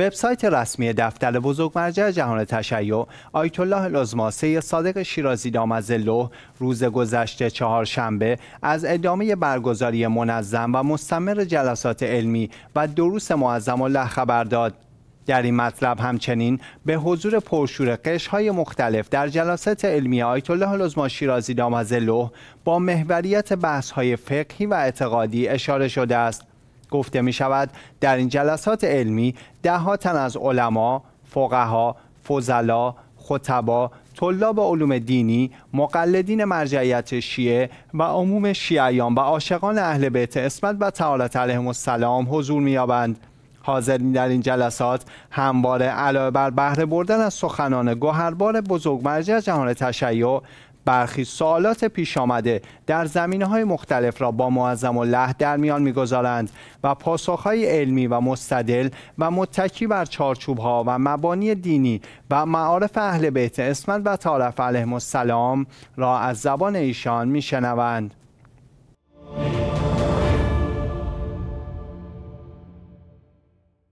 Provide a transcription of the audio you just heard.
وبسایت رسمی دفتر بزرگ مرجع جهان تشیع آیت الله لزما صادق شیرازی لوح روز گذشته چهارشنبه از ادامه برگزاری منظم و مستمر جلسات علمی و دروس معظم الله خبر داد در این مطلب همچنین به حضور پرشور قشهای مختلف در جلسات علمی آیت الله لزما شیرازی لوح با محوریت بحث های فقهی و اعتقادی اشاره شده است گفته می شود در این جلسات علمی ده تن از علما، فقها، فضلا، خطبا، طلاب علوم دینی، مقلدین مرجعیت شیعه و عموم شیعیان و عاشقان اهل بیت اسمت و تعالت علیهم السلام حضور می‌یابند. حاضرین در این جلسات همواره علاوه بر بهره بردن از سخنان گوهربار بزرگ مرجع جهان تشیع برخی سوالات پیش آمده در زمینه های مختلف را با معظم الله در میان میگذارند و پاسخهای علمی و مستدل و متکی بر چارچوب ها و مبانی دینی و معارف اهل بیت اسمت و تعارف علیه السلام را از زبان ایشان میشنوند